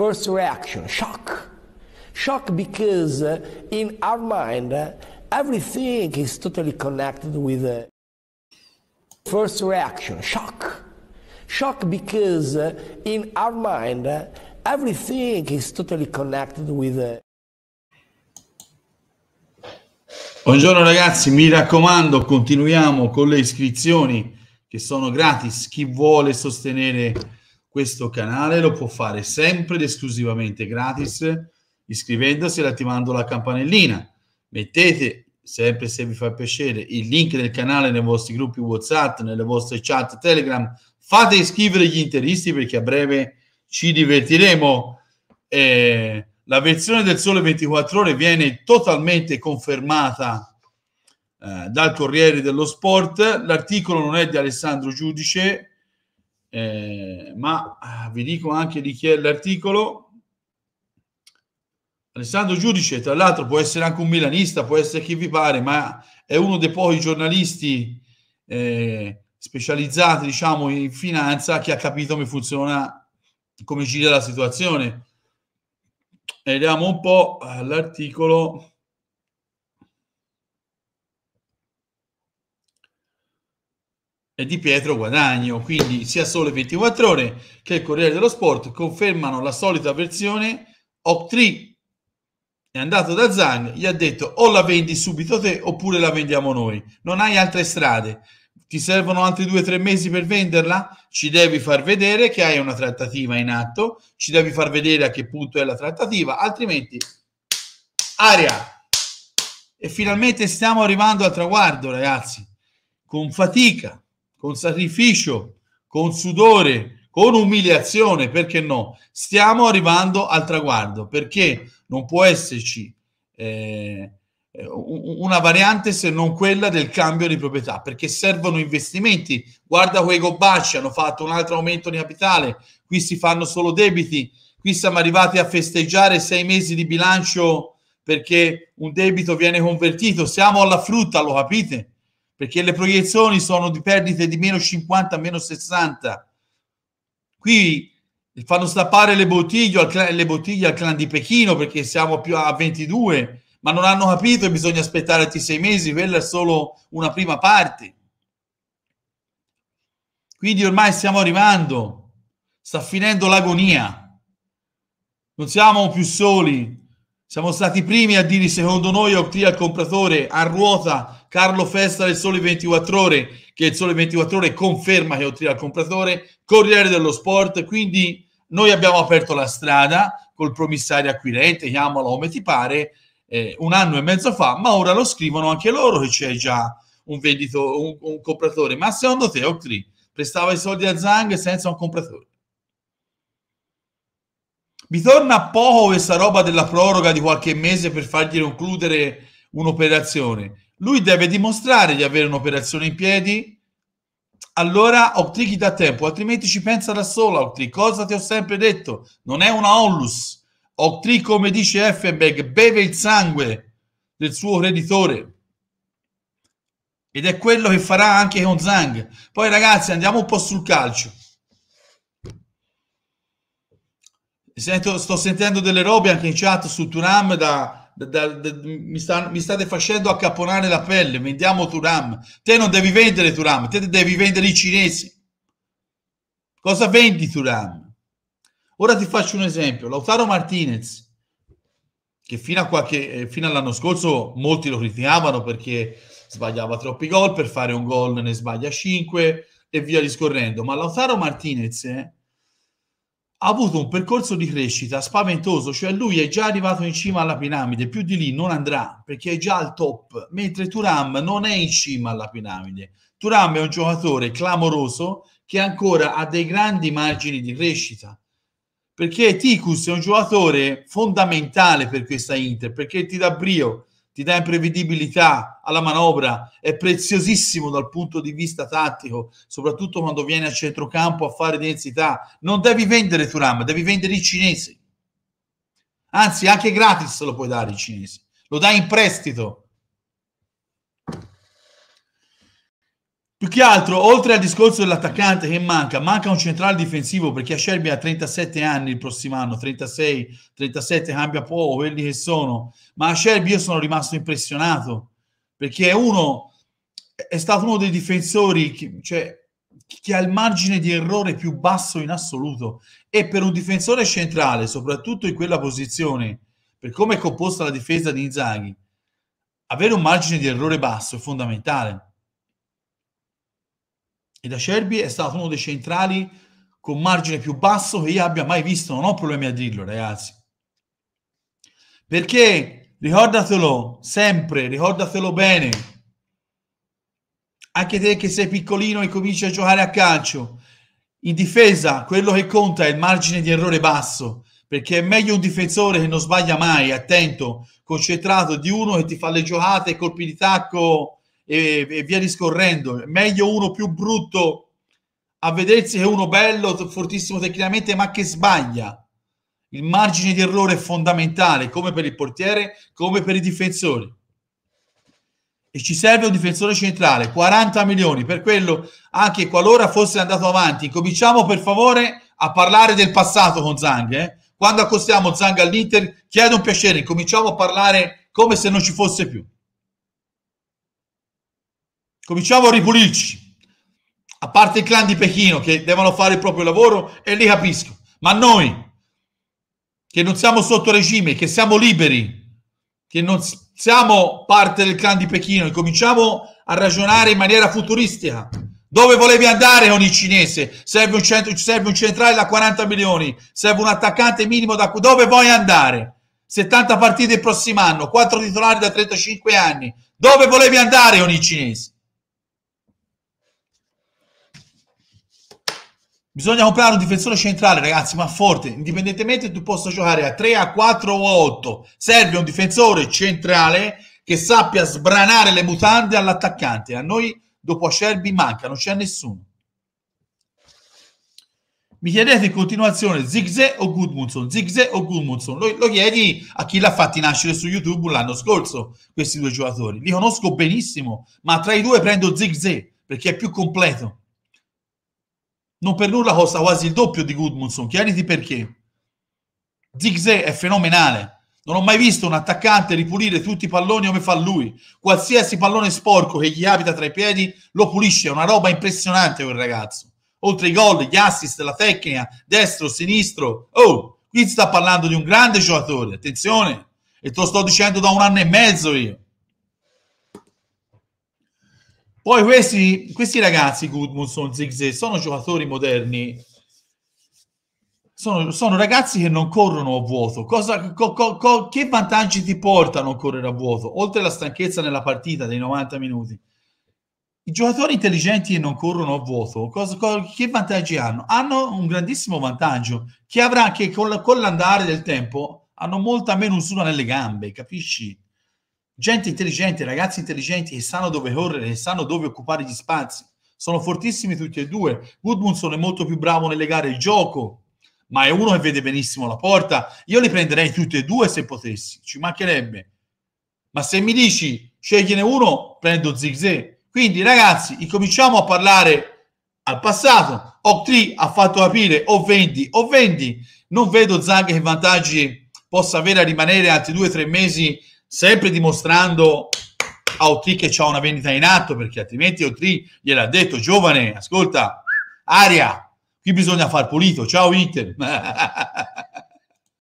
first reaction shock. Shock because uh, in our mind uh, everything is totally connected with. Uh, first reaction shock. Shock because uh, in our mind everything is totally connected with. Uh, Buongiorno ragazzi, mi raccomando, continuiamo con le iscrizioni che sono gratis. Chi vuole sostenere questo canale lo può fare sempre ed esclusivamente gratis iscrivendosi e attivando la campanellina. Mettete sempre se vi fa piacere il link del canale nei vostri gruppi WhatsApp, nelle vostre chat Telegram. Fate iscrivere gli interisti perché a breve ci divertiremo. Eh, la versione del Sole 24 Ore viene totalmente confermata eh, dal Corriere dello Sport. L'articolo non è di Alessandro Giudice, eh, ma ah, vi dico anche di chi è l'articolo. Alessandro Giudice, tra l'altro, può essere anche un milanista, può essere chi vi pare, ma è uno dei pochi giornalisti eh, specializzati, diciamo, in finanza che ha capito come funziona, come gira la situazione. Vediamo un po' l'articolo. di Pietro Guadagno. Quindi sia Sole 24 Ore che il Corriere dello Sport confermano la solita versione. Octree è andato da Zang, gli ha detto o la vendi subito te oppure la vendiamo noi. Non hai altre strade. Ti servono altri due o tre mesi per venderla? Ci devi far vedere che hai una trattativa in atto, ci devi far vedere a che punto è la trattativa, altrimenti aria. E finalmente stiamo arrivando al traguardo, ragazzi, con fatica, con sacrificio, con sudore, con umiliazione, perché no? Stiamo arrivando al traguardo, perché non può esserci eh, una variante se non quella del cambio di proprietà, perché servono investimenti. Guarda quei gobacci, hanno fatto un altro aumento di capitale, qui si fanno solo debiti, qui siamo arrivati a festeggiare sei mesi di bilancio perché un debito viene convertito, siamo alla frutta, lo capite? perché le proiezioni sono di perdite di meno 50, meno 60. Qui fanno stappare le bottiglie, clan, le bottiglie al clan di Pechino perché siamo più a 22, ma non hanno capito e bisogna aspettare altri sei mesi, quella è solo una prima parte. Quindi ormai stiamo arrivando, sta finendo l'agonia. Non siamo più soli, siamo stati i primi a dire secondo noi a al compratore a ruota Carlo Festa del Sole 24 Ore, che il Sole 24 Ore conferma che Otria è il compratore, Corriere dello Sport, quindi noi abbiamo aperto la strada col promissario acquirente, chiamalo come ti pare, eh, un anno e mezzo fa, ma ora lo scrivono anche loro che c'è già un, vendito, un, un compratore. Ma secondo te Octree prestava i soldi a Zang senza un compratore? Mi torna poco questa roba della proroga di qualche mese per fargli concludere un'operazione lui deve dimostrare di avere un'operazione in piedi, allora Octri gli dà tempo, altrimenti ci pensa da sola Octri. Cosa ti ho sempre detto? Non è una onlus. Octri, come dice Effenberg, beve il sangue del suo creditore. Ed è quello che farà anche con Zang. Poi ragazzi, andiamo un po' sul calcio. Sento, sto sentendo delle robe anche in chat su Turam da da, da, mi, sta, mi, state facendo accaponare la pelle, vendiamo Turam. Te non devi vendere Turam, te devi vendere i cinesi. Cosa vendi Turam? Ora ti faccio un esempio, Lautaro Martinez, che fino, qualche, eh, fino all'anno scorso molti lo criticavano perché sbagliava troppi gol, per fare un gol ne sbaglia 5 e via discorrendo, ma Lautaro Martinez... Eh, ha avuto un percorso di crescita spaventoso, cioè lui è già arrivato in cima alla piramide, più di lì non andrà perché è già al top, mentre Turam non è in cima alla piramide. Turam è un giocatore clamoroso che ancora ha dei grandi margini di crescita, perché Ticus è un giocatore fondamentale per questa Inter, perché ti dà brio, ti dà imprevedibilità alla manovra, è preziosissimo dal punto di vista tattico, soprattutto quando viene a centrocampo a fare densità. Non devi vendere Turam, devi vendere i cinesi. Anzi, anche gratis lo puoi dare i cinesi. Lo dai in prestito Più che altro, oltre al discorso dell'attaccante che manca, manca un centrale difensivo perché a Shelby ha 37 anni il prossimo anno, 36, 37, cambia poco quelli che sono. Ma a Shelby io sono rimasto impressionato perché è uno, è stato uno dei difensori che, cioè, che ha il margine di errore più basso in assoluto. E per un difensore centrale, soprattutto in quella posizione, per come è composta la difesa di Inzaghi, avere un margine di errore basso è fondamentale ed Acerbi è stato uno dei centrali con margine più basso che io abbia mai visto, non ho problemi a dirlo ragazzi. Perché ricordatelo sempre, ricordatelo bene, anche te che sei piccolino e cominci a giocare a calcio, in difesa quello che conta è il margine di errore basso, perché è meglio un difensore che non sbaglia mai, attento, concentrato di uno che ti fa le giocate, colpi di tacco e, e via discorrendo. Meglio uno più brutto a vedersi che uno bello, fortissimo tecnicamente, ma che sbaglia. Il margine di errore è fondamentale, come per il portiere, come per i difensori. E ci serve un difensore centrale, 40 milioni. Per quello, anche qualora fosse andato avanti, cominciamo per favore a parlare del passato con Zang. Eh? Quando accostiamo Zang all'Inter, chiedo un piacere, cominciamo a parlare come se non ci fosse più cominciamo a ripulirci. A parte il clan di Pechino che devono fare il proprio lavoro e li capisco, ma noi che non siamo sotto regime, che siamo liberi, che non siamo parte del clan di Pechino e cominciamo a ragionare in maniera futuristica. Dove volevi andare con il cinese? Serve un, centro, serve un centrale da 40 milioni, serve un attaccante minimo da... Dove vuoi andare? 70 partite il prossimo anno, 4 titolari da 35 anni. Dove volevi andare con il cinese? Bisogna comprare un difensore centrale, ragazzi, ma forte, indipendentemente tu possa giocare a 3, a 4 o a 8. Serve un difensore centrale che sappia sbranare le mutande all'attaccante. A noi, dopo Acerbi, manca, non c'è nessuno. Mi chiedete in continuazione Zigze o Gudmundsson? Zigze o Gudmundsson? Lo, lo chiedi a chi l'ha fatti nascere su YouTube l'anno scorso, questi due giocatori. Li conosco benissimo, ma tra i due prendo Zigze perché è più completo non per nulla costa quasi il doppio di Goodmanson. Chiariti perché. Zigzag è fenomenale. Non ho mai visto un attaccante ripulire tutti i palloni come fa lui. Qualsiasi pallone sporco che gli abita tra i piedi lo pulisce. È una roba impressionante quel ragazzo. Oltre i gol, gli assist, la tecnica, destro, sinistro. Oh, qui sta parlando di un grande giocatore. Attenzione, e te lo sto dicendo da un anno e mezzo io. Poi questi, questi ragazzi, Gudmundsson, Zigze, sono giocatori moderni. Sono, sono, ragazzi che non corrono a vuoto. Cosa, co, co, co, che vantaggi ti portano a correre a vuoto? Oltre alla stanchezza nella partita dei 90 minuti. I giocatori intelligenti che non corrono a vuoto, cosa, che vantaggi hanno? Hanno un grandissimo vantaggio che avrà che con, con l'andare del tempo hanno molta meno usura nelle gambe, capisci? gente intelligente, ragazzi intelligenti che sanno dove correre, che sanno dove occupare gli spazi. Sono fortissimi tutti e due. Goodmanson è molto più bravo nelle gare il gioco, ma è uno che vede benissimo la porta. Io li prenderei tutti e due se potessi, ci mancherebbe. Ma se mi dici scegliene uno, prendo Zigzag. Quindi ragazzi, incominciamo a parlare al passato. Octree ha fatto aprire o vendi o vendi. Non vedo Zang che vantaggi possa avere a rimanere altri due o tre mesi sempre dimostrando a Otri che c'è una vendita in atto, perché altrimenti Otri gliel'ha detto, giovane, ascolta, aria, qui bisogna far pulito, ciao Inter.